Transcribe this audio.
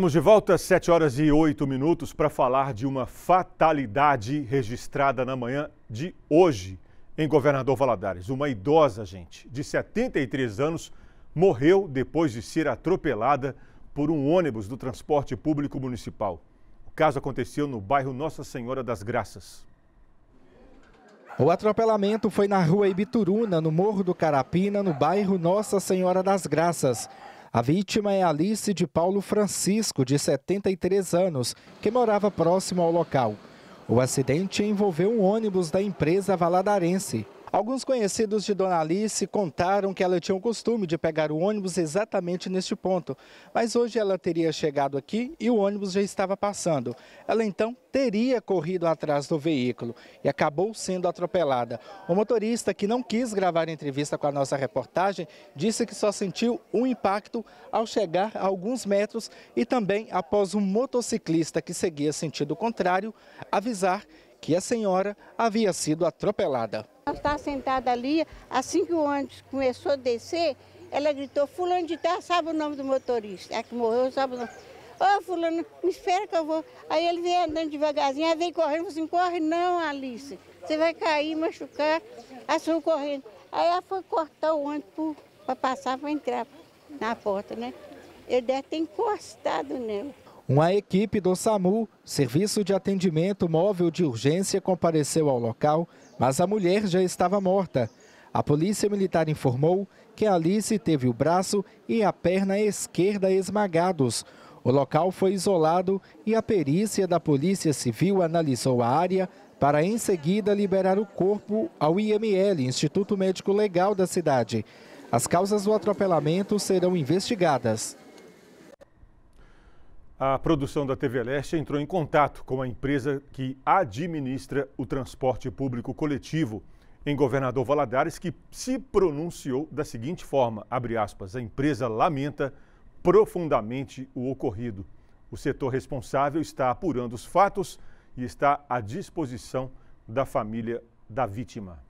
Estamos de volta, às 7 horas e 8 minutos, para falar de uma fatalidade registrada na manhã de hoje em Governador Valadares. Uma idosa, gente, de 73 anos, morreu depois de ser atropelada por um ônibus do transporte público municipal. O caso aconteceu no bairro Nossa Senhora das Graças. O atropelamento foi na rua Ibituruna, no Morro do Carapina, no bairro Nossa Senhora das Graças. A vítima é Alice de Paulo Francisco, de 73 anos, que morava próximo ao local. O acidente envolveu um ônibus da empresa valadarense. Alguns conhecidos de Dona Alice contaram que ela tinha o costume de pegar o ônibus exatamente neste ponto, mas hoje ela teria chegado aqui e o ônibus já estava passando. Ela então teria corrido atrás do veículo e acabou sendo atropelada. O motorista, que não quis gravar entrevista com a nossa reportagem, disse que só sentiu um impacto ao chegar a alguns metros e também após um motociclista que seguia sentido contrário avisar que a senhora havia sido atropelada. Nós estava tá sentada ali, assim que o ônibus começou a descer, ela gritou, fulano de tal, sabe o nome do motorista. A é que morreu, sabe o nome. Ô, oh, fulano, me espera que eu vou. Aí ele veio andando devagarzinho, aí ah, veio correndo, falou assim, corre não, Alice. Você vai cair, machucar. A sua correndo. Aí ela foi cortar o ônibus para passar, para entrar na porta, né? ele deve ter encostado nela. Uma equipe do SAMU, Serviço de Atendimento Móvel de Urgência, compareceu ao local, mas a mulher já estava morta. A polícia militar informou que Alice teve o braço e a perna esquerda esmagados. O local foi isolado e a perícia da Polícia Civil analisou a área para em seguida liberar o corpo ao IML, Instituto Médico Legal da cidade. As causas do atropelamento serão investigadas a produção da TV Leste entrou em contato com a empresa que administra o transporte público coletivo em Governador Valadares, que se pronunciou da seguinte forma, aspas, a empresa lamenta profundamente o ocorrido. O setor responsável está apurando os fatos e está à disposição da família da vítima.